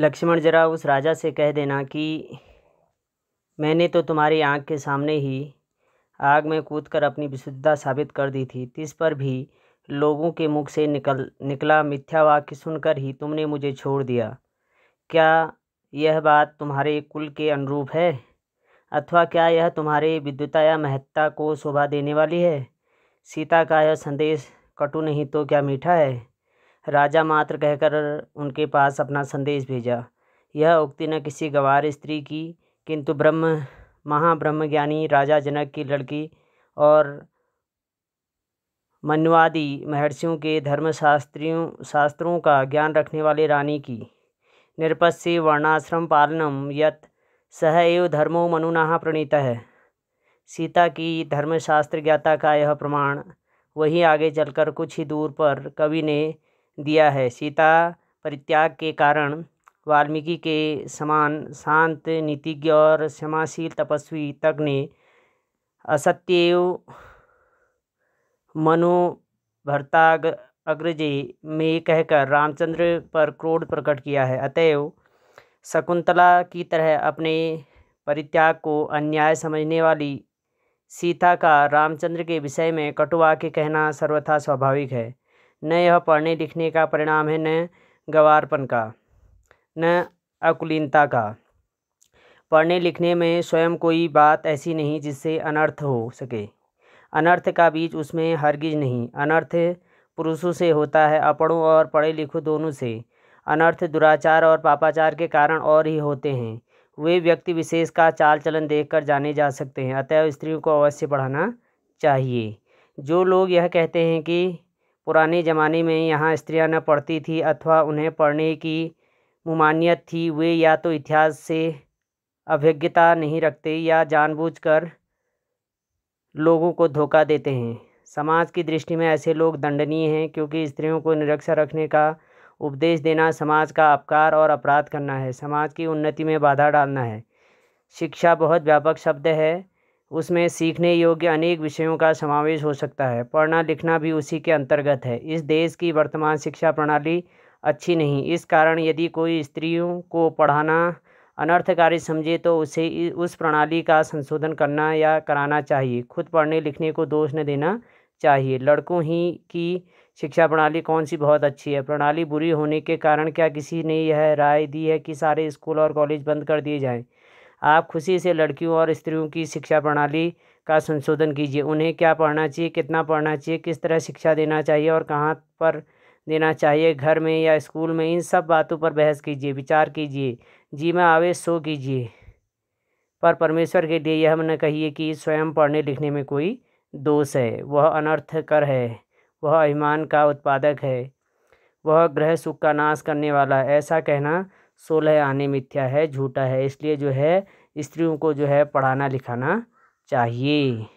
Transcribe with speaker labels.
Speaker 1: लक्ष्मण जरा उस राजा से कह देना कि मैंने तो तुम्हारी आँख के सामने ही आग में कूद कर अपनी विशुद्धता साबित कर दी थी तिस पर भी लोगों के मुख से निकल निकला मिथ्या वाक्य सुनकर ही तुमने मुझे छोड़ दिया क्या यह बात तुम्हारे कुल के अनुरूप है अथवा क्या यह तुम्हारे विद्युता या महत्ता को शोभा देने वाली है सीता का यह संदेश कटु नहीं तो क्या मीठा है राजा मात्र कहकर उनके पास अपना संदेश भेजा यह उक्ति न किसी गवार स्त्री की किंतु ब्रह्म महाब्रह्म ज्ञानी राजा जनक की लड़की और मनुवादी महर्षियों के धर्मशास्त्रियों शास्त्रों का ज्ञान रखने वाले रानी की निरपस्य वर्णाश्रम पालनम यत सह एव धर्मो मनुनाहा प्रणीत है सीता की धर्मशास्त्र ज्ञाता का यह प्रमाण वहीं आगे चलकर कुछ ही दूर पर कवि ने दिया है सीता परित्याग के कारण वाल्मीकि के समान शांत नीतिज्ञ और क्षमाशील तपस्वी तक ने असत्यव मनोभरताग अग्रजे में कहकर रामचंद्र पर क्रोध प्रकट किया है अतएव शकुंतला की तरह अपने परित्याग को अन्याय समझने वाली सीता का रामचंद्र के विषय में कटुआ के कहना सर्वथा स्वाभाविक है न यह पढ़ने लिखने का परिणाम है न गवारपन का न अकुलीनता का पढ़ने लिखने में स्वयं कोई बात ऐसी नहीं जिससे अनर्थ हो सके अनर्थ का बीज उसमें हरगिज नहीं अनर्थ पुरुषों से होता है अपड़ों और पढ़े लिखों दोनों से अनर्थ दुराचार और पापाचार के कारण और ही होते हैं वे व्यक्ति विशेष का चाल चलन देखकर जाने जा सकते हैं अतः स्त्रियों को अवश्य पढ़ाना चाहिए जो लोग यह कहते हैं कि पुराने ज़माने में यहाँ स्त्रियाँ न पढ़ती थी अथवा उन्हें पढ़ने की मुमानियत थी वे या तो इतिहास से अभिज्ञता नहीं रखते या जानबूझकर लोगों को धोखा देते हैं समाज की दृष्टि में ऐसे लोग दंडनीय हैं क्योंकि स्त्रियों को निरक्षर रखने का उपदेश देना समाज का अपकार और अपराध करना है समाज की उन्नति में बाधा डालना है शिक्षा बहुत व्यापक शब्द है उसमें सीखने योग्य अनेक विषयों का समावेश हो सकता है पढ़ना लिखना भी उसी के अंतर्गत है इस देश की वर्तमान शिक्षा प्रणाली अच्छी नहीं इस कारण यदि कोई स्त्रियों को पढ़ाना अनर्थकारी समझे तो उसे उस प्रणाली का संशोधन करना या कराना चाहिए खुद पढ़ने लिखने को दोष न देना चाहिए लड़कों ही की शिक्षा प्रणाली कौन सी बहुत अच्छी है प्रणाली बुरी होने के कारण क्या किसी ने यह राय दी है कि सारे स्कूल और कॉलेज बंद कर दिए जाएँ आप खुशी से लड़कियों और स्त्रियों की शिक्षा प्रणाली का संशोधन कीजिए उन्हें क्या पढ़ना चाहिए कितना पढ़ना चाहिए किस तरह शिक्षा देना चाहिए और कहाँ पर देना चाहिए घर में या स्कूल में इन सब बातों पर बहस कीजिए विचार कीजिए जी में आवेश शो कीजिए पर परमेश्वर के लिए यह न कहिए कि स्वयं पढ़ने लिखने में कोई दोष है वह अनर्थ कर है वह अभिमान का उत्पादक है वह ग्रह सुख का नाश करने वाला ऐसा कहना सोलह आने मिथ्या है झूठा है इसलिए जो है स्त्रियों को जो है पढ़ाना लिखाना चाहिए